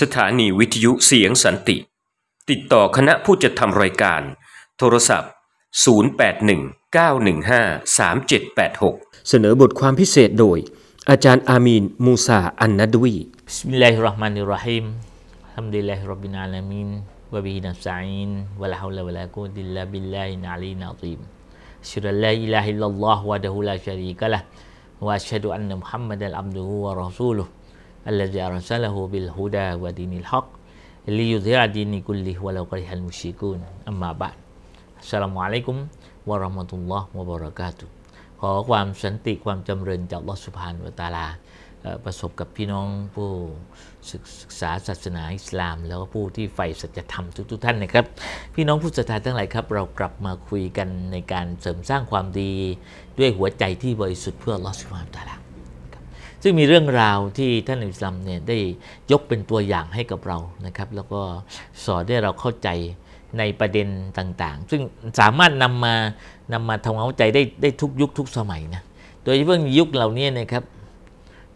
สถานีวิทยุเสียงสันติ ติดต่อคณะผู้จัดทำรายการ โทรศัพท์ 0819153786 เสนอบทความพิเศษโดย อาจารย์ อามีนมูซาอันนัดวีสมิลัยฮรเรห์มานิรเาฮิมฮัมดีเิลลาฮิรบินาลามินวะบิฮินัสไซน์นวะลาฮุลาวะลากูดิลลาบิลลาฮินาลีนาซีมชฮุดัลลาอิลาฮิลลอฮ์วะดะฮูลาชารีกะละวะัชะดุอันนมุฮัมมัดอัลอับดุฮุวะรอซูลุ์ الذي أرسله بالهدى ودين الحق ليظهر دين كله ولو كره المشركون أما بعد السلام عليكم ورحمة الله وبركاته ขอความสันติความจำเริญจากลอสุภานวตาลาประสบกับพี่น้องผู้ศึกษาศาสนาอิสลาม แล้วก็ผู้ที่ใฝ่ศัจธรรม ทุกๆ ท่านนะครับ พี่น้องผู้ศรัทธาทั้งหลายครับ เรากลับมาคุยกันในการเสริมสร้างความดีด้วยหัวใจที่บริสุทธิ์เพื่อลอสุภานวตาลาซึ่งมีเรื่องราวที่ท่านอิสลามเนี่ยได้ยกเป็นตัวอย่างให้กับเรานะครับ แล้วก็สอนให้เราเข้าใจในประเด็นต่าง ๆ ซึ่งสามารถนำมานำมาทำความเข้าใจได้ได้ทุกยุคทุกสมัยนะโดยเฉพาะยุคเหล่านี้นะครับ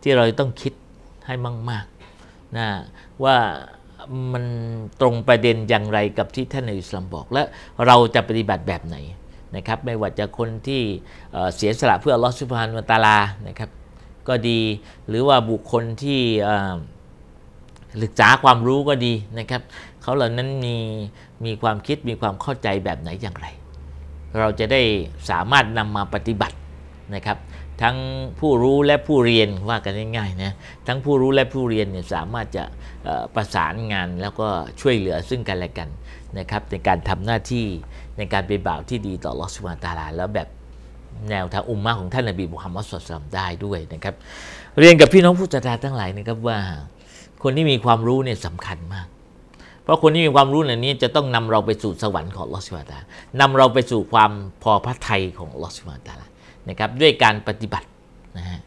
ที่เราต้องคิดให้มากๆนะว่ามันตรงประเด็นอย่างไรกับที่ท่านอิสลามบอก และเราจะปฏิบัติแบบไหนนะครับไม่ว่าจะคนที่เสียสละเพื่อลอสุภานวตาลานะครับก็ดีหรือว่าบุคคลที่ศึกษาความรู้ก็ดีนะครับ เขาเหล่านั้นมีมีความคิดมีความเข้าใจแบบไหนอย่างไร เราจะได้สามารถนำมาปฏิบัตินะครับ ทั้งผู้รู้และผู้เรียนว่ากันง่ายๆนะทั้งผู้รู้และผู้เรียนเนี่ยสามารถจะประสานงานแล้วก็ช่วยเหลือซึ่งกันและกันนะครับในการทำหน้าที่ในการเป็นบ่าวที่ดีต่อลอสมาตาลาแล้วแบบแนวทางอุมมาของท่านนบีมุฮัมมัดสุลตัมได้ด้วยนะครับ เรียนกับพี่น้องผู้จัดการทั้งหลายนะครับว่า คนที่มีความรู้เนี่ยสำคัญมาก เพราะคนที่มีความรู้เหล่านี้จะต้องนำเราไปสู่สวรรค์ของลอสวาตานำเราไปสู่ความพอพระทัยของลอสวาตานะครับ ด้วยการปฏิบัตินะฮะ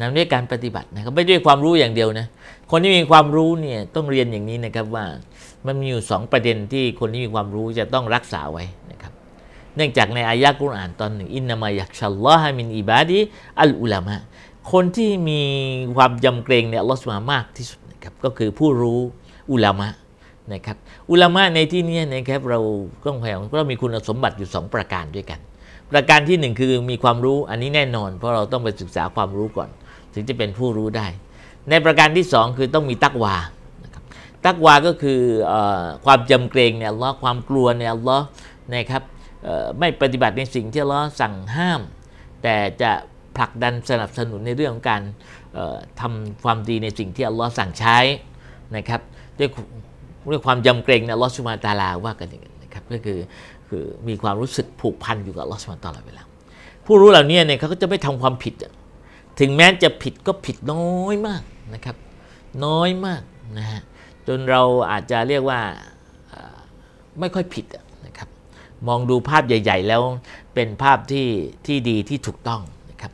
นำด้วยการปฏิบัตินะครับไม่ด้วยความรู้อย่างเดียวนะคนที่มีความรู้เนี่ยต้องเรียนอย่างนี้นะครับว่ามันมีอยู่ 2 ประเด็นที่คนที่มีความรู้จะต้องรักษาไว้นะครับเนื่องจากในอายะกุรอานตอนหนึ่งอินนามายักชัลลอฮามินอิบาดีอัลอุลามะคนที่มีความยำเกรงเนี่ยลอสมามากที่สุดนะครับก็คือผู้รู้อุลามะนะครับ อุลามะในที่นี้นะครับเราก็องพยายามเรามีคุณสมบัติอยู่ 2 ประการด้วยกัน ประการที่ 1 คือมีความรู้อันนี้แน่นอนเพราะเราต้องไปศึกษาความรู้ก่อน ถึงจะเป็นผู้รู้ได้ ในประการที่ 2 คือต้องมีตักวาตักวาก็คืออความจำเกรงเนี่ยลอความกลัวเนี่ยลอนะครับไม่ปฏิบัติในสิ่งที่ล้อสั่งห้าม แต่จะผลักดันสนับสนุนในเรื่องของการทำความดีในสิ่งที่อัลลอฮ์สั่งใช้นะครับด้วยเรื่องความยำเกรงนะลอสุมาตาลาว่ากันอย่างนี้นะครับก็คือคือมีความรู้สึกผูกพันอยู่กับลอสุมาตาลาเวลาผู้รู้เหล่านี้เนี่ยเขาก็จะไม่ทำความผิด ถึงแม้จะผิดก็ผิดน้อยมากนะครับน้อยมากนะฮะจนเราอาจจะเรียกว่าไม่ค่อยผิดมองดูภาพใหญ่ๆแล้วเป็นภาพที่ที่ดีที่ถูกต้องนะครับ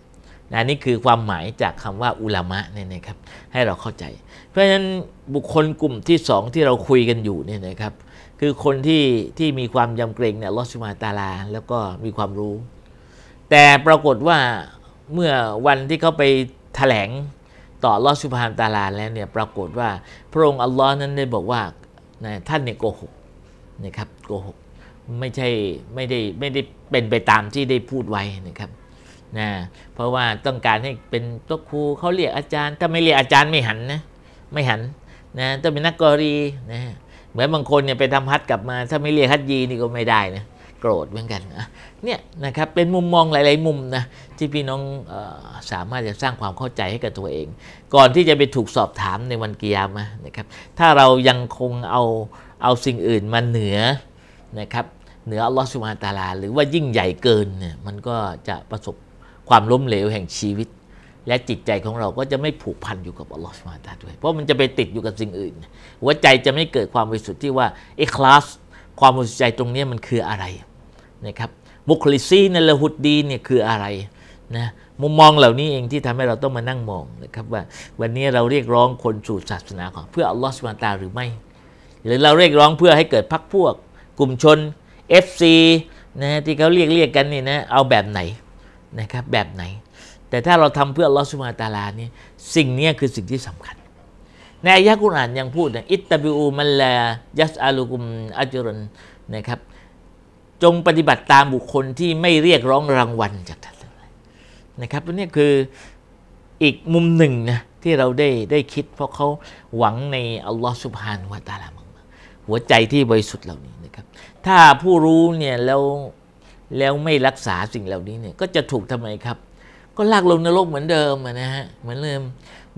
นะนี่คือความหมายจากคำว่าอุลามะเนี่ยนะครับให้เราเข้าใจ เพราะฉะนั้นบุคคลกลุ่มที่สองที่เราคุยกันอยู่เนี่ยนะครับคือคนที่ที่มีความยำเกรงเนี่ยลอสุมาตาลาแล้วก็มีความรู้ แต่ปรากฏว่าเมื่อวันที่เขาไปถแถลงต่อลอสุภานตาลาแล้วเนี่ยปรากฏว่าพระองค์อัลลอฮ์นั้นได้บอกว่าท่านเนี่ยโกหกนะครับโกหกไม่ใช่ไม่ได้ไม่ได้เป็นไปตามที่ได้พูดไว้นะครับนะเพราะว่าต้องการให้เป็นตัวครูเขาเรียกอาจารย์ ถ้าไม่เรียกอาจารย์ไม่หันนะไม่หันนะต้องเป็นนักกรีนะเหมือนบางคนเนี่ยไปทำฮัทกลับมา ถ้าไม่เรียกฮัทยีนี่ก็ไม่ได้นะโกรธเหมือนกันนะเนี่ยนะครับเป็นมุมมองหลาย ๆ มุมนะที่พี่น้องออสามารถจะสร้างความเข้าใจให้กับตัวเอง ก่อนที่จะไปถูกสอบถามในวันกิยามะนะครับ ถ้าเรายังคงเอาเอาสิ่งอื่นมาเหนือนะครับเหนือ อัลลอฮฺสุบฮานตาลาหรือว่ายิ่งใหญ่เกินเนี่ยมันก็จะประสบความล้มเหลวแห่งชีวิต และจิตใจของเราก็จะไม่ผูกพันอยู่กับ อัลลอฮฺสุบฮานตาด้วย เพราะมันจะไปติดอยู่กับสิ่งอื่น หัวใจจะไม่เกิดความบริสุทธิ์ที่ว่าไอ้คลาสความบริสุทธิ์ใจตรงนี้มันคืออะไรนะครับมุคลิซีในละหุดดีเนี่ยคืออะไรนะมุมมองเหล่านี้เองที่ทำให้เราต้องมานั่งมองนะครับว่า วันนี้เราเรียกร้องคนสู่ศาสนาของเพื่ออัลลอฮฺสุบฮานตาหรือไม่หรือเราเรียกร้องเพื่อให้เกิดพรรคพวกกลุ่มชน FC นะที่เขาเรียกเรียกกันนี่นะเอาแบบไหนนะครับแบบไหน แต่ถ้าเราทำเพื่อลอสุมาตาลานี่สิ่งนี้คือสิ่งที่สำคัญ ในอายะกุรอานยังพูดนะอิตตบิอูมันลายัสอาลูกุมอัจรุนนะครับ จงปฏิบัติตามบุคคลที่ไม่เรียกร้องรางวัลจากท่านเลยนะครับนี่คืออีกมุมหนึ่งนะที่เราได้ได้คิด เพราะเขาหวังในอัลลอฮฺสุบฮานวะตาลาหัวใจที่บริสุทธิ์เหล่านี้นะครับ ถ้าผู้รู้เนี่ยแล้ว แล้วไม่รักษาสิ่งเหล่านี้เนี่ย ก็จะถูกทำไมครับ ก็ลากลงนรกเหมือนเดิมนะฮะ เหมือนเดิม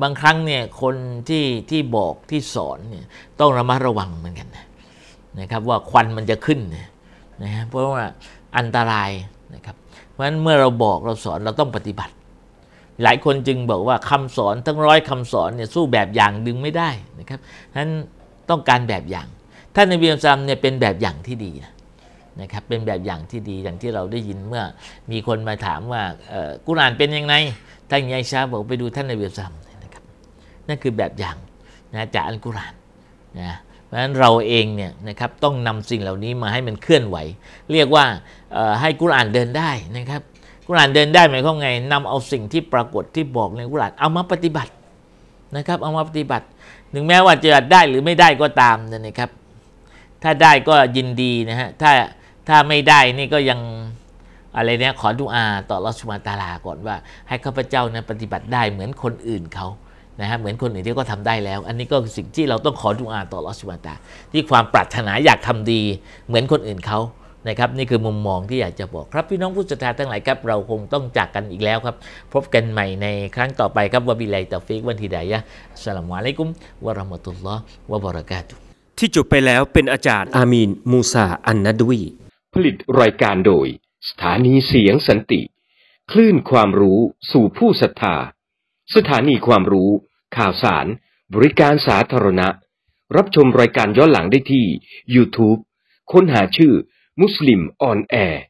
บางครั้งเนี่ย คนที่ที่บอกที่สอนเนี่ย ต้องระมัดระวังเหมือนกันนะครับว่าควันมันจะขึ้นนะฮะเพราะว่าอันตรายนะครับ เพราะฉะนั้นเมื่อเราบอกเราสอนเราต้องปฏิบัติ หลายคนจึงบอกว่าคำสอนทั้งร้อยคำสอนเนี่ยสู้แบบอย่างดึงไม่ได้นะครับฉะนั้นต้องการแบบอย่างท่านนบีอัสซัมเนี่ยเป็นแบบอย่างที่ดีนะครับเป็นแบบอย่างที่ดีอย่างที่เราได้ยินเมื่อมีคนมาถามว่ากุรานเป็นยังไง ท่านยายชาบอกไปดูท่านนบีอัสซัมนะครับ นั่นคือแบบอย่างนะจากอัลกุรานนะเพราะฉะนั้นเราเองเนี่ยนะครับต้องนำสิ่งเหล่านี้มาให้มันเคลื่อนไหว เรียกว่าให้กุรานเดินได้นะครับ กุรานเดินได้หมายความไง นำเอาสิ่งที่ปรากฏที่บอกในกุรานเอามาปฏิบัตินะครับ เอามาปฏิบัติถึงแม้ว่าจะได้หรือไม่ได้ก็ตามนะครับถ้าได้ก็ยินดีนะฮะ ถ้าถ้าไม่ได้นี่ก็ยังอะไรเนี่ยขอดุอาต่อลอสุมาตาลาก่อนว่า ให้ข้าพเจ้านะปฏิบัติได้เหมือนคนอื่นเขานะฮะเหมือนคนอื่นที่ก็ทำได้แล้ว อันนี้ก็สิ่งที่เราต้องขอดุอาต่อลอสุมาตาที่ความปรารถนาอยากทำดี เหมือนคนอื่นเขานะครับ นี่คือมุมมองที่อยากจะบอกครับพี่น้องผู้ศรัทธาทั้งหลายครับเราคงต้องจากกันอีกแล้วครับ พบกันใหม่ในครั้งต่อไปครับวะบิไลตอฟิกวันทีใดยะสลามวะลัยกุมวะราะมะตุลลอฮ์วะบะเราะกาตุที่จบไปแล้วเป็นอาจารย์อามีนมูซาอันนัดวีผลิตรายการโดย สถานีเสียงสันติ คลื่นความรู้สู่ผู้ศรัทธา สถานีความรู้ ข่าวสาร บริการสาธารณะ รับชมรายการย้อนหลังได้ที่ YouTube ค้นหาชื่อ มุสลิมออนแอร์